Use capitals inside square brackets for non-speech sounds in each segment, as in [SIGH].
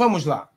Vamos lá.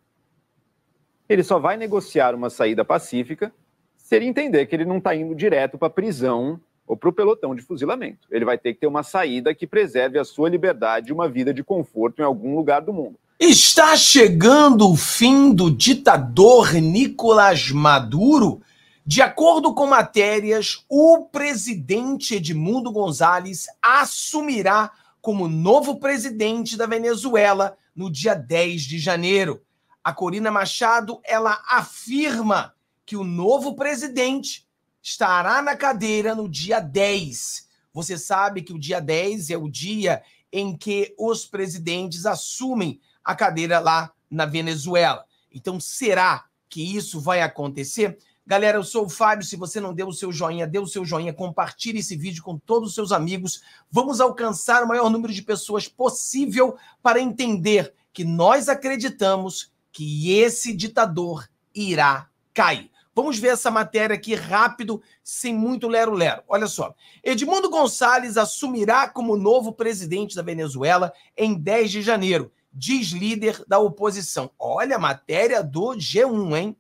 Ele só vai negociar uma saída pacífica se ele entender que ele não está indo direto para a prisão ou para o pelotão de fuzilamento. Ele vai ter que ter uma saída que preserve a sua liberdade e uma vida de conforto em algum lugar do mundo. Está chegando o fim do ditador Nicolás Maduro? De acordo com matérias, o presidente Edmundo Gonzalez assumirá como novo presidente da Venezuela no dia 10 de janeiro. A Corina Machado, ela afirma que o novo presidente estará na cadeira no dia 10. Você sabe que o dia 10 é o dia em que os presidentes assumem a cadeira lá na Venezuela. Então, será que isso vai acontecer? Galera, eu sou o Fábio. Se você não deu o seu joinha, dê o seu joinha, compartilhe esse vídeo com todos os seus amigos. Vamos alcançar o maior número de pessoas possível para entender que nós acreditamos que esse ditador irá cair. Vamos ver essa matéria aqui rápido, sem muito lero-lero. Olha só. Edmundo Gonçalves assumirá como novo presidente da Venezuela em 10 de janeiro, diz líder da oposição. Olha a matéria do G1, hein?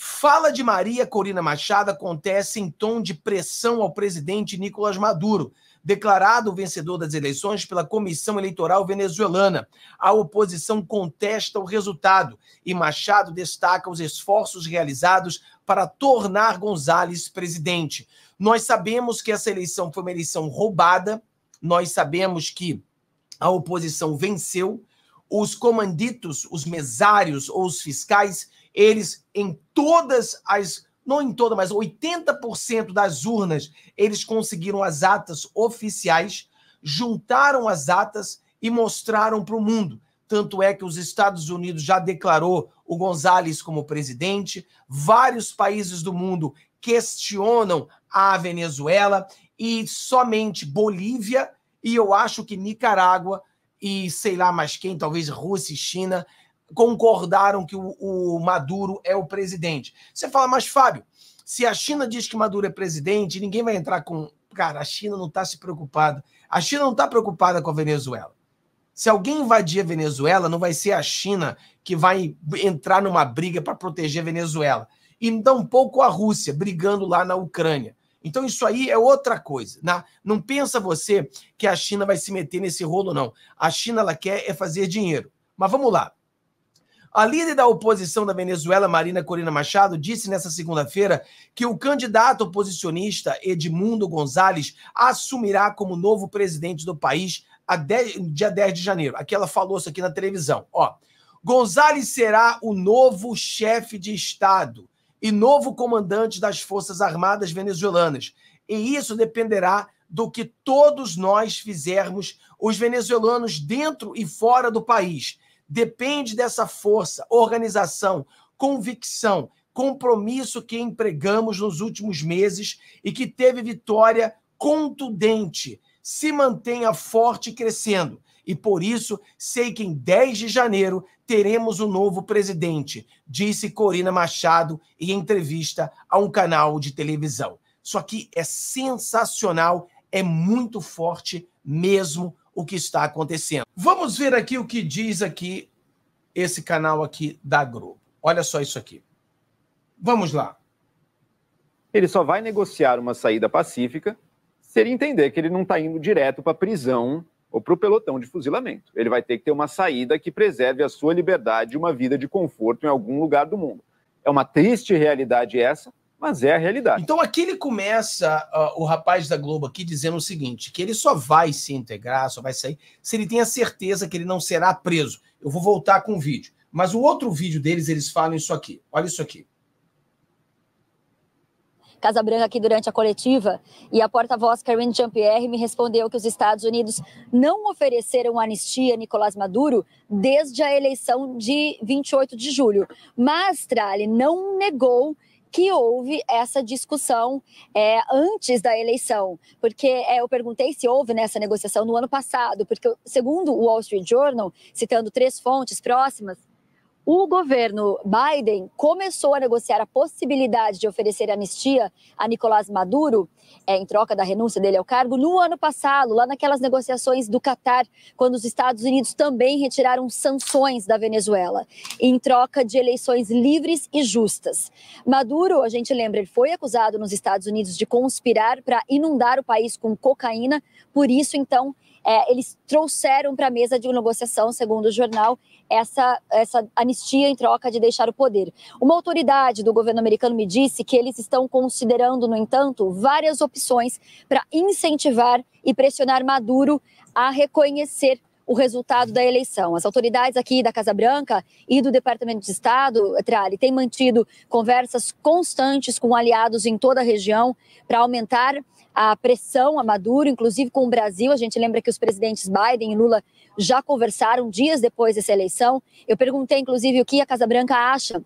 Fala de Maria Corina Machado acontece em tom de pressão ao presidente Nicolás Maduro, declarado vencedor das eleições pela Comissão Eleitoral Venezuelana. A oposição contesta o resultado e Machado destaca os esforços realizados para tornar Gonzales presidente. Nós sabemos que essa eleição foi uma eleição roubada, nós sabemos que a oposição venceu, os comanditos, os mesários ou os fiscais eles em todas as, não em todas, mas 80% das urnas, eles conseguiram as atas oficiais, juntaram as atas e mostraram para o mundo. Tanto é que os Estados Unidos já declarou o Gonzales como presidente, vários países do mundo questionam a Venezuela e somente Bolívia e eu acho que Nicarágua e sei lá mais quem, talvez Rússia e China, concordaram que o, o Maduro é o presidente. Você fala, mas Fábio, se a China diz que Maduro é presidente, ninguém vai entrar com. Cara, a China não está se preocupada. A China não está preocupada com a Venezuela. Se alguém invadir a Venezuela, não vai ser a China que vai entrar numa briga para proteger a Venezuela. E tampouco a Rússia brigando lá na Ucrânia. Então, isso aí é outra coisa. Né? Não pensa você que a China vai se meter nesse rolo, não. A China ela quer é fazer dinheiro. Mas vamos lá. A líder da oposição da Venezuela, Marina Corina Machado, disse nesta segunda-feira que o candidato oposicionista Edmundo Gonzalez assumirá como novo presidente do país a 10, dia 10 de janeiro. Aqui ela falou isso aqui na televisão. Ó, Gonzalez será o novo chefe de Estado e novo comandante das Forças Armadas venezuelanas. E isso dependerá do que todos nós fizermos, os venezuelanos dentro e fora do país depende dessa força, organização, convicção, compromisso que empregamos nos últimos meses e que teve vitória contundente. Se mantenha forte e crescendo. E por isso, sei que em 10 de janeiro teremos um novo presidente, disse Corina Machado em entrevista a um canal de televisão. Isso aqui é sensacional, é muito forte mesmo o que está acontecendo. Vamos ver aqui o que diz aqui esse canal aqui da Globo. Olha só isso aqui. Vamos lá. Ele só vai negociar uma saída pacífica se ele entender que ele não está indo direto para a prisão ou para o pelotão de fuzilamento. Ele vai ter que ter uma saída que preserve a sua liberdade e uma vida de conforto em algum lugar do mundo. É uma triste realidade essa, mas é a realidade. Então aqui ele começa, uh, o rapaz da Globo aqui, dizendo o seguinte: que ele só vai se integrar, só vai sair, se ele tem a certeza que ele não será preso. Eu vou voltar com o vídeo. Mas o outro vídeo deles, eles falam isso aqui. Olha isso aqui. Casa Branca aqui durante a coletiva e a porta-voz Karine Jean-Pierre me respondeu que os Estados Unidos não ofereceram anistia a Nicolás Maduro desde a eleição de 28 de julho. Mas Trali não negou que houve essa discussão é, antes da eleição, porque é, eu perguntei se houve nessa né, negociação no ano passado, porque segundo o Wall Street Journal, citando três fontes próximas, o governo Biden começou a negociar a possibilidade de oferecer anistia a Nicolás Maduro, é, em troca da renúncia dele ao cargo, no ano passado, lá naquelas negociações do Catar, quando os Estados Unidos também retiraram sanções da Venezuela, em troca de eleições livres e justas. Maduro, a gente lembra, ele foi acusado nos Estados Unidos de conspirar para inundar o país com cocaína, por isso, então, é, eles trouxeram para a mesa de negociação, segundo o jornal, essa, essa anistia em troca de deixar o poder. Uma autoridade do governo americano me disse que eles estão considerando, no entanto, várias opções para incentivar e pressionar Maduro a reconhecer o resultado da eleição. As autoridades aqui da Casa Branca e do Departamento de Estado, Trali, têm mantido conversas constantes com aliados em toda a região para aumentar a pressão a Maduro, inclusive com o Brasil. A gente lembra que os presidentes Biden e Lula já conversaram dias depois dessa eleição. Eu perguntei, inclusive, o que a Casa Branca acha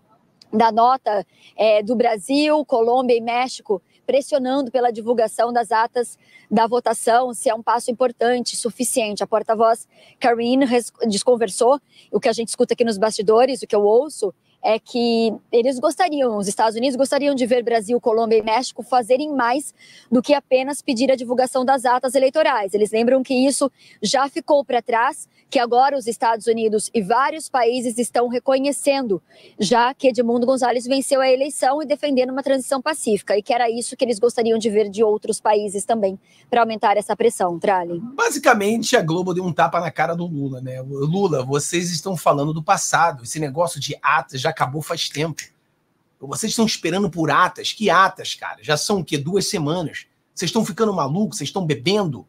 da nota é, do Brasil, Colômbia e México pressionando pela divulgação das atas da votação, se é um passo importante, suficiente. A porta-voz Karine desconversou, o que a gente escuta aqui nos bastidores, o que eu ouço, é que eles gostariam, os Estados Unidos gostariam de ver Brasil, Colômbia e México fazerem mais do que apenas pedir a divulgação das atas eleitorais. Eles lembram que isso já ficou para trás, que agora os Estados Unidos e vários países estão reconhecendo, já que Edmundo Gonzalez venceu a eleição e defendendo uma transição pacífica, e que era isso que eles gostariam de ver de outros países também, para aumentar essa pressão, Trali. Basicamente, a Globo deu um tapa na cara do Lula, né? Lula, vocês estão falando do passado, esse negócio de atas já acabou faz tempo. Vocês estão esperando por atas. Que atas, cara? Já são o quê? Duas semanas. Vocês estão ficando malucos? Vocês estão bebendo?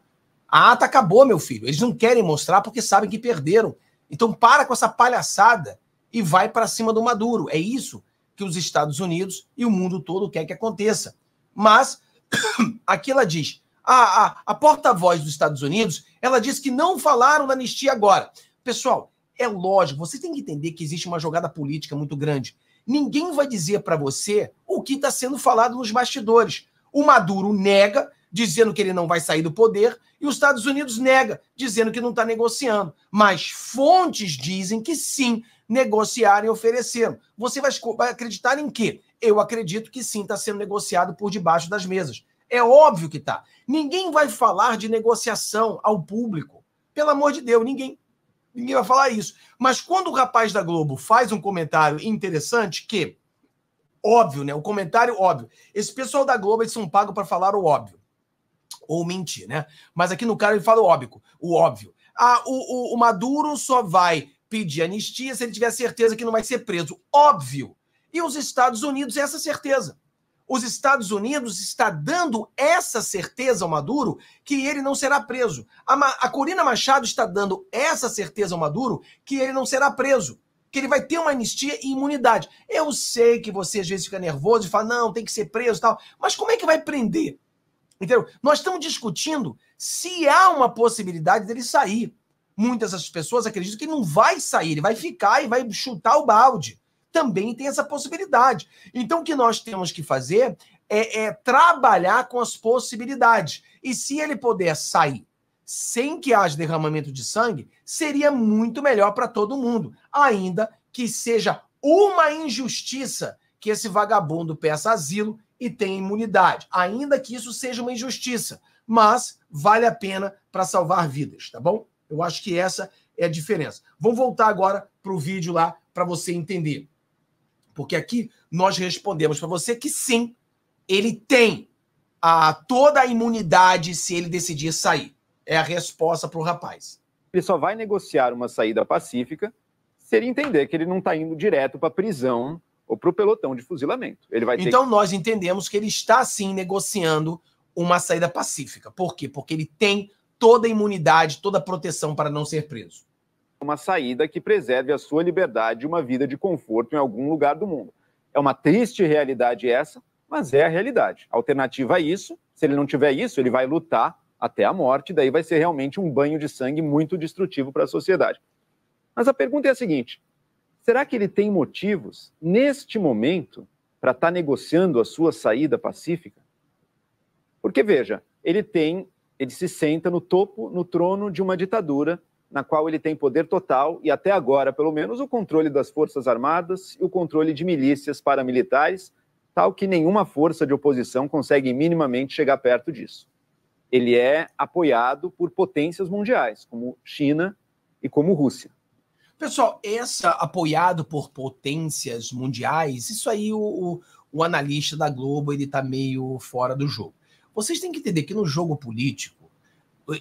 A ata acabou, meu filho. Eles não querem mostrar porque sabem que perderam. Então para com essa palhaçada e vai para cima do Maduro. É isso que os Estados Unidos e o mundo todo quer que aconteça. Mas [COUGHS] aqui ela diz, a, a, a porta-voz dos Estados Unidos, ela diz que não falaram da anistia agora. Pessoal, é lógico, você tem que entender que existe uma jogada política muito grande. Ninguém vai dizer para você o que está sendo falado nos bastidores. O Maduro nega, dizendo que ele não vai sair do poder, e os Estados Unidos nega, dizendo que não está negociando. Mas fontes dizem que sim, negociaram e ofereceram. Você vai acreditar em quê? Eu acredito que sim, está sendo negociado por debaixo das mesas. É óbvio que está. Ninguém vai falar de negociação ao público. Pelo amor de Deus, ninguém ninguém vai falar isso. Mas quando o rapaz da Globo faz um comentário interessante, que, óbvio, né? O comentário óbvio. Esse pessoal da Globo, eles são pagos para falar o óbvio. Ou mentir, né? Mas aqui no cara ele fala o óbvio. O óbvio. Ah, o, o, o Maduro só vai pedir anistia se ele tiver certeza que não vai ser preso. Óbvio. E os Estados Unidos, essa certeza os Estados Unidos está dando essa certeza ao Maduro que ele não será preso. A, Ma a Corina Machado está dando essa certeza ao Maduro que ele não será preso, que ele vai ter uma anistia e imunidade. Eu sei que você às vezes fica nervoso e fala, não, tem que ser preso e tal, mas como é que vai prender? Entendeu? Nós estamos discutindo se há uma possibilidade dele sair. Muitas das pessoas acreditam que não vai sair, ele vai ficar e vai chutar o balde também tem essa possibilidade. Então, o que nós temos que fazer é, é trabalhar com as possibilidades. E se ele puder sair sem que haja derramamento de sangue, seria muito melhor para todo mundo, ainda que seja uma injustiça que esse vagabundo peça asilo e tenha imunidade, ainda que isso seja uma injustiça, mas vale a pena para salvar vidas, tá bom? Eu acho que essa é a diferença. Vamos voltar agora para o vídeo lá para você entender. Porque aqui nós respondemos para você que sim, ele tem a, toda a imunidade se ele decidir sair. É a resposta para o rapaz. Ele só vai negociar uma saída pacífica se ele entender que ele não está indo direto para a prisão ou para o pelotão de fuzilamento. Ele vai então, nós entendemos que ele está sim negociando uma saída pacífica. Por quê? Porque ele tem toda a imunidade, toda a proteção para não ser preso uma saída que preserve a sua liberdade e uma vida de conforto em algum lugar do mundo. É uma triste realidade essa, mas é a realidade. A alternativa a isso, se ele não tiver isso, ele vai lutar até a morte, daí vai ser realmente um banho de sangue muito destrutivo para a sociedade. Mas a pergunta é a seguinte: será que ele tem motivos, neste momento, para estar tá negociando a sua saída pacífica? Porque, veja, ele tem, ele se senta no topo, no trono de uma ditadura na qual ele tem poder total e, até agora, pelo menos, o controle das Forças Armadas e o controle de milícias paramilitares, tal que nenhuma força de oposição consegue minimamente chegar perto disso. Ele é apoiado por potências mundiais, como China e como Rússia. Pessoal, essa apoiado por potências mundiais, isso aí o, o, o analista da Globo ele está meio fora do jogo. Vocês têm que entender que no jogo político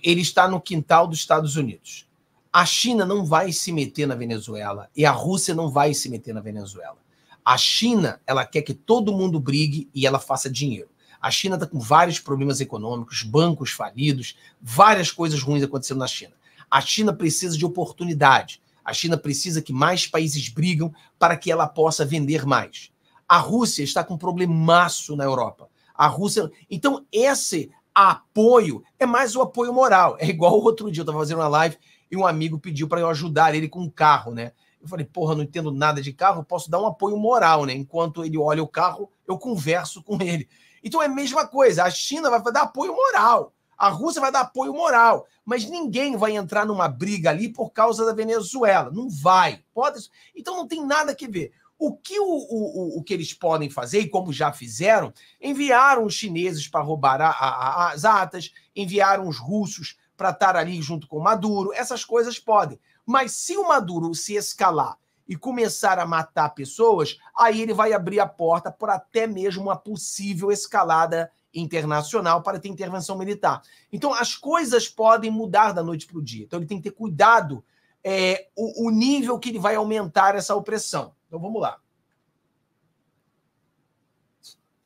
ele está no quintal dos Estados Unidos. A China não vai se meter na Venezuela e a Rússia não vai se meter na Venezuela. A China, ela quer que todo mundo brigue e ela faça dinheiro. A China está com vários problemas econômicos, bancos falidos, várias coisas ruins acontecendo na China. A China precisa de oportunidade. A China precisa que mais países brigam para que ela possa vender mais. A Rússia está com um problemaço na Europa. A Rússia. Então, esse apoio é mais o apoio moral. É igual o outro dia, eu estava fazendo uma live e um amigo pediu para eu ajudar ele com um carro, né? Eu falei, porra, não entendo nada de carro, posso dar um apoio moral, né? Enquanto ele olha o carro, eu converso com ele. Então é a mesma coisa, a China vai dar apoio moral, a Rússia vai dar apoio moral, mas ninguém vai entrar numa briga ali por causa da Venezuela, não vai. Pode... Então não tem nada que ver. O que, o, o, o que eles podem fazer, e como já fizeram, enviaram os chineses para roubar a, a, as atas, enviaram os russos para estar ali junto com o Maduro, essas coisas podem. Mas se o Maduro se escalar e começar a matar pessoas, aí ele vai abrir a porta para até mesmo uma possível escalada internacional para ter intervenção militar. Então, as coisas podem mudar da noite para o dia. Então, ele tem que ter cuidado é, o, o nível que ele vai aumentar essa opressão. Então, vamos lá.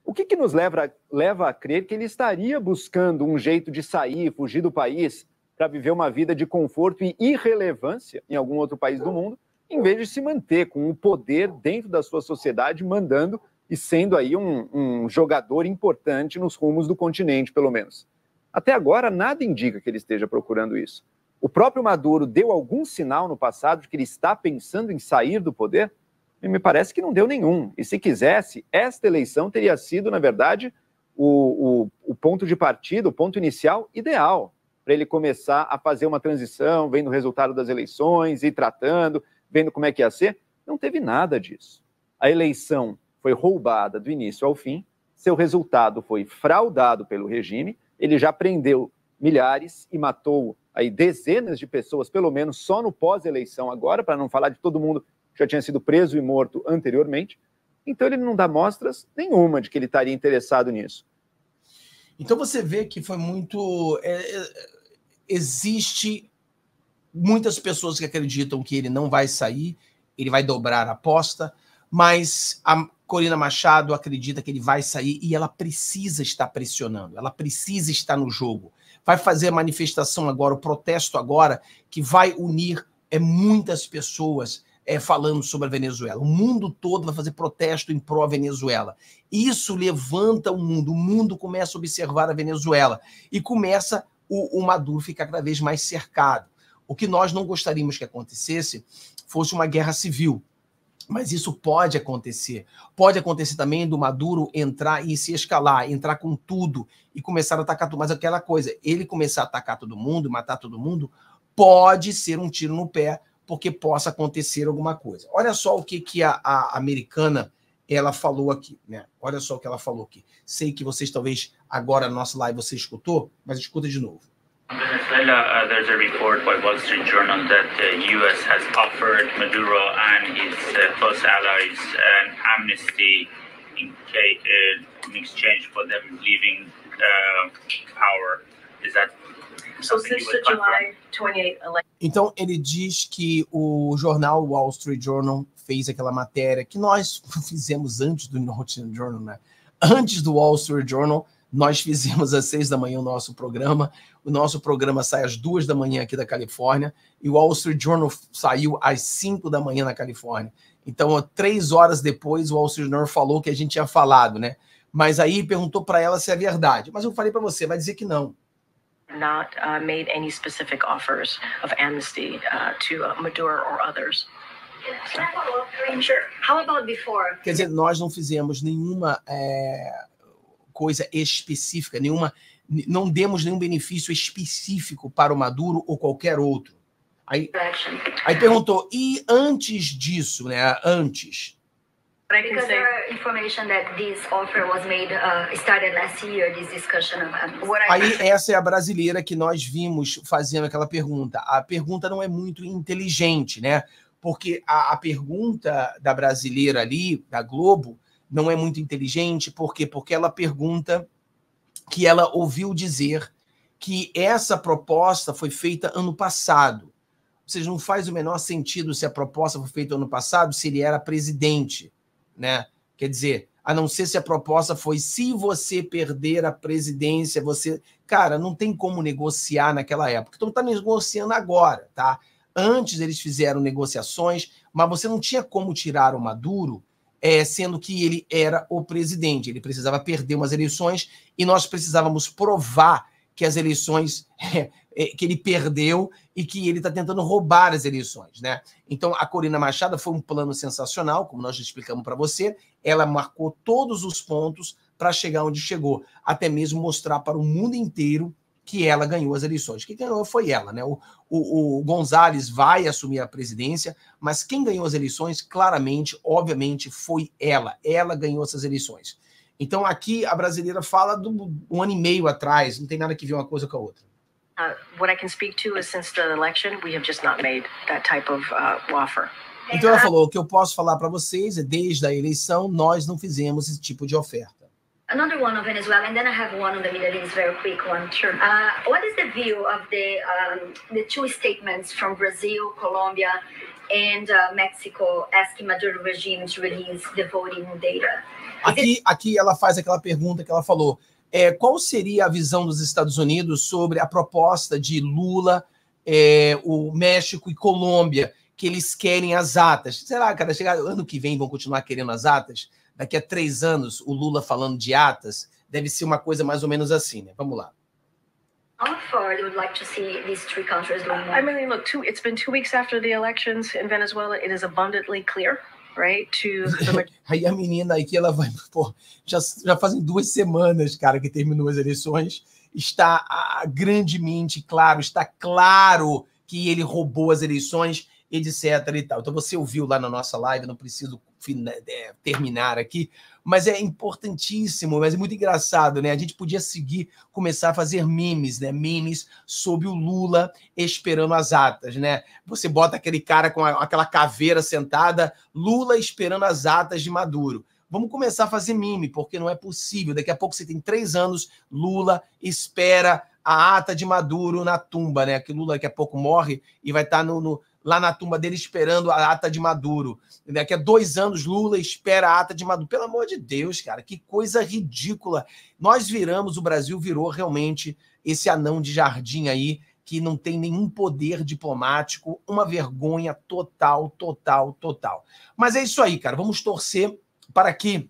O que, que nos leva, leva a crer que ele estaria buscando um jeito de sair, fugir do país, para viver uma vida de conforto e irrelevância em algum outro país do mundo, em vez de se manter com o poder dentro da sua sociedade, mandando e sendo aí um, um, jogador importante nos rumos do continente, pelo menos. Até agora, nada indica que ele esteja procurando isso. O próprio Maduro deu algum sinal no passado de que ele está pensando em sair do poder? E me parece que não deu nenhum. E se quisesse, esta eleição teria sido, na verdade, o, o, o ponto de partida, o ponto inicial ideal para ele começar a fazer uma transição, vendo o resultado das eleições, e tratando, vendo como é que ia ser. Não teve nada disso. A eleição foi roubada do início ao fim, seu resultado foi fraudado pelo regime, ele já prendeu milhares e matou aí dezenas de pessoas, pelo menos só no pós-eleição agora, para não falar de todo mundo já tinha sido preso e morto anteriormente. Então ele não dá mostras nenhuma de que ele estaria interessado nisso. Então você vê que foi muito. É, é, existe muitas pessoas que acreditam que ele não vai sair, ele vai dobrar a aposta, mas a Corina Machado acredita que ele vai sair e ela precisa estar pressionando, ela precisa estar no jogo. Vai fazer a manifestação agora, o protesto agora, que vai unir é, muitas pessoas é, falando sobre a Venezuela. O mundo todo vai fazer protesto em pró-Venezuela. Isso levanta o mundo. O mundo começa a observar a Venezuela e começa o, o Maduro ficar cada vez mais cercado. O que nós não gostaríamos que acontecesse fosse uma guerra civil. Mas isso pode acontecer. Pode acontecer também do Maduro entrar e se escalar, entrar com tudo e começar a atacar tudo. Mas aquela coisa, ele começar a atacar todo mundo, matar todo mundo, pode ser um tiro no pé porque possa acontecer alguma coisa. Olha só o que, que a, a americana ela falou aqui, né? Olha só o que ela falou aqui. Sei que vocês talvez agora na nossa live você escutou, mas escuta de novo. Venezuela, uh, there's a report by Wall Street Journal that the uh, U.S. has offered Maduro and his uh, close allies an amnesty in, uh, in exchange for them leaving uh, então ele diz que o jornal Wall Street Journal fez aquela matéria que nós [LAUGHS] fizemos antes do Norton Journal, né? Antes do Wall Street Journal, nós fizemos às seis da manhã o nosso programa. O nosso programa sai às duas da manhã aqui da Califórnia e o Wall Street Journal saiu às cinco da manhã na Califórnia. Então, três horas depois, o Wall Street Journal falou que a gente tinha falado, né? Mas aí perguntou para ela se é verdade. Mas eu falei para você, vai dizer que não not uh, made any specific offers of amnesty uh, to uh, Maduro or others. How about before? Quer dizer, nós não fizemos nenhuma é, coisa específica, nenhuma, não demos nenhum benefício específico para o Maduro ou qualquer outro. Aí, aí perguntou, e antes disso, né? Antes, Because there are information that this offer was made uh, started last year this discussion of Aí essa é a brasileira que nós vimos fazendo aquela pergunta. A pergunta não é muito inteligente, né? Porque a, a pergunta da brasileira ali, da Globo, não é muito inteligente, por quê? Porque ela pergunta que ela ouviu dizer que essa proposta foi feita ano passado. Ou seja, não faz o menor sentido se a proposta foi feita ano passado, se ele era presidente né? Quer dizer, a não ser se a proposta foi se você perder a presidência, você. Cara, não tem como negociar naquela época. Então tá negociando agora, tá? Antes eles fizeram negociações, mas você não tinha como tirar o Maduro, é, sendo que ele era o presidente. Ele precisava perder umas eleições e nós precisávamos provar que as eleições [LAUGHS] é, é, que ele perdeu e que ele está tentando roubar as eleições, né? Então a Corina Machado foi um plano sensacional, como nós já explicamos para você. Ela marcou todos os pontos para chegar onde chegou, até mesmo mostrar para o mundo inteiro que ela ganhou as eleições. Quem ganhou foi ela, né? O, o, o Gonzalez vai assumir a presidência, mas quem ganhou as eleições, claramente, obviamente, foi ela. Ela ganhou essas eleições. Então aqui a brasileira fala do um ano e meio atrás, não tem nada que ver uma coisa com a outra. Então ela falou, o que eu posso falar para vocês é desde a eleição nós não fizemos esse tipo de oferta. Another one on Venezuela, and then I have one on the Middle East, very quick one. Sure. Uh, what is the view of the um, the two statements from Brazil, Colombia, and uh, Mexico asking Maduro regime to release the voting data? Aqui, aqui ela faz aquela pergunta que ela falou. É, qual seria a visão dos Estados Unidos sobre a proposta de Lula, é, o México e Colômbia, que eles querem as atas? Será, cara, chegar ano que vem vão continuar querendo as atas? Daqui a três anos, o Lula falando de atas, deve ser uma coisa mais ou menos assim, né? Vamos lá. How far you would like to see these three countries doing? I mean, look, two, it's been two weeks after the elections in Venezuela. It is abundantly clear right? To [LAUGHS] Aí a menina aqui, ela vai, pô, já, já fazem duas semanas, cara, que terminou as eleições, está a, grandemente claro, está claro que ele roubou as eleições, etc e tal. Então você ouviu lá na nossa live, não preciso é, terminar aqui, mas é importantíssimo, mas é muito engraçado, né? A gente podia seguir, começar a fazer memes, né? Memes sobre o Lula esperando as atas, né? Você bota aquele cara com a, aquela caveira sentada, Lula esperando as atas de Maduro. Vamos começar a fazer meme, porque não é possível. Daqui a pouco você tem três anos, Lula espera a ata de Maduro na tumba, né? Que Lula daqui a pouco morre e vai estar no, no lá na tumba dele esperando a ata de Maduro. Daqui a dois anos, Lula espera a ata de Maduro. Pelo amor de Deus, cara, que coisa ridícula. Nós viramos, o Brasil virou realmente esse anão de jardim aí, que não tem nenhum poder diplomático, uma vergonha total, total, total. Mas é isso aí, cara. Vamos torcer para que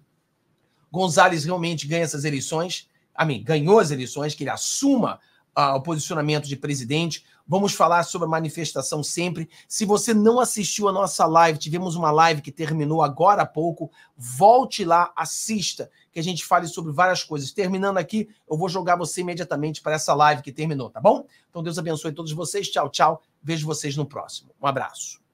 Gonzalez realmente ganhe essas eleições. A mim, ganhou as eleições, que ele assuma ao posicionamento de presidente. Vamos falar sobre a manifestação sempre. Se você não assistiu a nossa live, tivemos uma live que terminou agora há pouco. Volte lá, assista, que a gente fale sobre várias coisas. Terminando aqui, eu vou jogar você imediatamente para essa live que terminou, tá bom? Então Deus abençoe todos vocês. Tchau, tchau. Vejo vocês no próximo. Um abraço.